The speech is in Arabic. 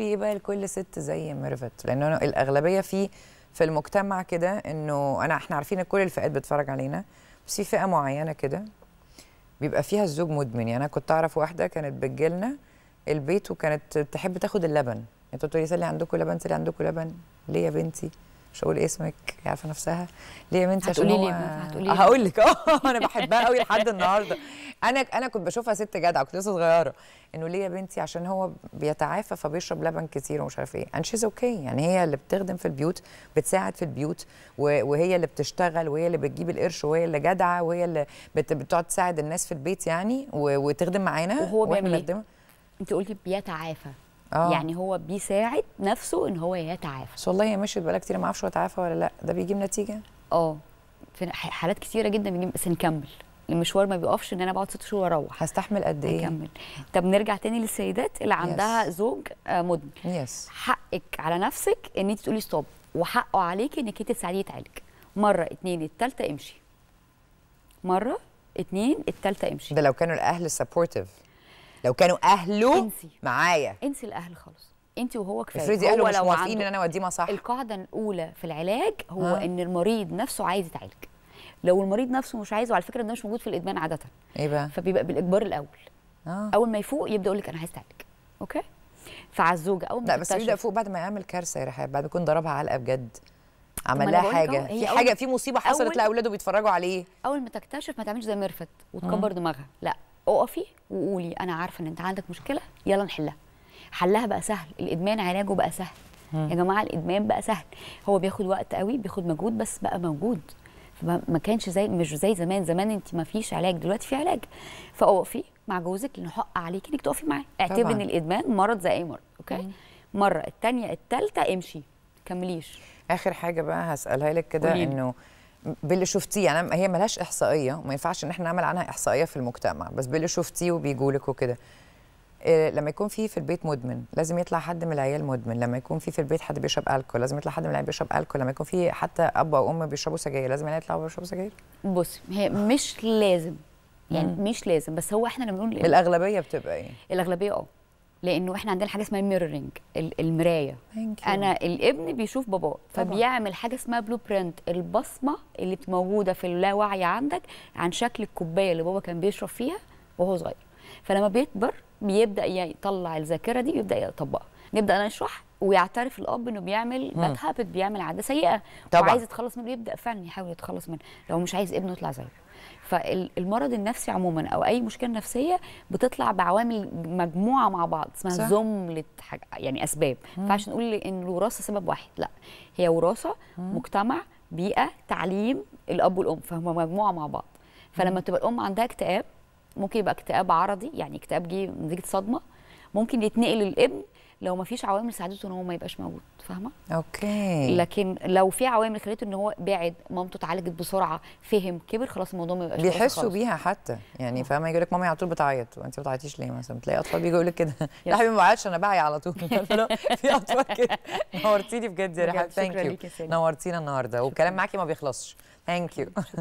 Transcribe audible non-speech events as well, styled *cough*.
ايه يبقى لكل ست زي ميرفت لان انا الاغلبيه في في المجتمع كده انه انا احنا عارفين ان كل الفئات بتتفرج علينا بس في فئه معينه كده بيبقى فيها الزوج مدمن يعني انا كنت اعرف واحده كانت بتجيلنا البيت وكانت تحب تاخد اللبن انتوا تقولي سلي عندكم لبن سلي عندكم لبن ليه يا بنتي مش هقول اسمك عارفه نفسها ليه يا بنتي هتقولي لي هتقولي هقول لك *laughs* اه انا بحبها قوي لحد النهارده انا انا كنت بشوفها ست جدعه كنت لسه صغيره انه ليه يا بنتي عشان هو بيتعافى فبيشرب لبن كتير ومش عارف ايه اند شيز اوكي يعني هي اللي بتخدم في البيوت بتساعد في البيوت وهي اللي بتشتغل وهي اللي بتجيب القرش وهي اللي جدعه وهي اللي بتقعد تساعد الناس في البيت يعني وتخدم معانا وهو بيعمل إيه؟ انت قلتي بيتعافى آه. يعني هو بيساعد نفسه ان هو يتعافى بس والله هي مشيت بقالها كتير ما اعرفش هو اتعافى ولا لا ده بيجيب نتيجه اه في حالات كتيره جدا بنجيب بس نكمل المشوار ما بيقفش ان انا بقعد ست شهور واروح هستحمل قد ايه اكمل طب نرجع تاني للسيدات اللي عندها yes. زوج آه، مدمن يس yes. حقك على نفسك ان انت تقولي ستوب وحقه عليكي انك انت تساعديه يتعالج مره اثنين الثالثه امشي مره اثنين الثالثه امشي ده لو كانوا الاهل سبورتيف لو كانوا اهله انسي معايا انسي الاهل خالص انت وهو كفايه افرضي اهله مش موافقين ان انا اوديه مصح القاعده الاولى في العلاج هو ها. ان المريض نفسه عايز يتعالج لو المريض نفسه مش عايزه على فكره ده مش موجود في الادمان عاده ايه بقى فبيبقى بالاجبار الاول آه. اول ما يفوق يبدا يقول لك انا عايز تعالج اوكي فعلى الزوجه اول ما لا بس يبدا فوق بعد ما يعمل كارثه يا رحاب بعد ما يكون ضربها علقه بجد عمل لها حاجه في حاجه في مصيبه حصلت لها اولاده بيتفرجوا عليه اول ما تكتشف ما تعملش زي ميرفت وتكبر دماغها لا اقفي وقولي انا عارفه ان انت عندك مشكله يلا نحلها حلها بقى سهل الادمان علاجه بقى سهل يا جماعه الادمان بقى سهل هو بياخد وقت قوي بياخد مجهود بس بقى موجود فما كانش زي مش زي زمان زمان انت ما فيش علاج دلوقتي في علاج فاقفي مع جوزك لانه حق عليك انك تقفي معاه اعتبري ان الادمان مرض زي اي مرض اوكي مم. مره الثانيه الثالثه امشي كمليش اخر حاجه بقى هسالها لك كده انه باللي شفتيه يعني هي ملهاش احصائيه وما ينفعش ان احنا نعمل عنها احصائيه في المجتمع بس باللي شفتيه لك وكده آه، لما يكون في في البيت مدمن لازم يطلع حد من العيال مدمن لما يكون في في البيت حد بيشرب الكول لازم يطلع حد من العيال بيشرب الكول لما يكون في حتى اب او ام بيشربوا سجاير لازم العيال يطلعوا بيشربوا سجاير بصي هي مش لازم يعني مم. مش لازم بس هو احنا لما بنقول الاغلبيه بتبقى ايه الاغلبيه اه لانه احنا عندنا حاجه اسمها الميرورنج المرايه انا الابن بيشوف باباه فبيعمل حاجه اسمها بلو برنت البصمه اللي موجوده في اللاوعي عندك عن شكل الكوبايه اللي بابا كان بيشرب فيها وهو صغير فلما بيكبر بيبدا يطلع الذاكره دي ويبدا يطبقها نبدا نشرح ويعترف الاب انه بيعمل باد هابت بيعمل عاده سيئه طبعا وعايز يتخلص منه يبدا فعلا يحاول يتخلص منه لو مش عايز ابنه يطلع زيه فالمرض النفسي عموما او اي مشكله نفسيه بتطلع بعوامل مجموعه مع بعض اسمها زمله حاجة يعني اسباب ما ينفعش نقول ان الوراثه سبب واحد لا هي وراثه مجتمع بيئه تعليم الاب والام فهم مجموعه مع بعض فلما تبقى الام عندها اكتئاب ممكن يبقى اكتئاب عرضي يعني اكتئاب جه نتيجه صدمه ممكن يتنقل للابن لو ما فيش عوامل ساعدته ان هو ما يبقاش موجود فاهمه اوكي لكن لو في عوامل خليته ان هو بعد مامته اتعالجت بسرعه فهم كبر خلاص الموضوع ما يبقاش بيحسوا بيها حتى يعني آه. فاهمه يقول لك مامي على طول بتعيط وانت ما بتعيطيش ليه مثلا بتلاقي اطفال بيجوا يقول لك كده *laughs* لا حبيبي ما بعيطش انا بعي على طول *laughs* في اطفال كده نورتيني بجد يا رحاب ثانك يو نورتينا النهارده والكلام معاكي ما بيخلصش ثانك يو *laughs*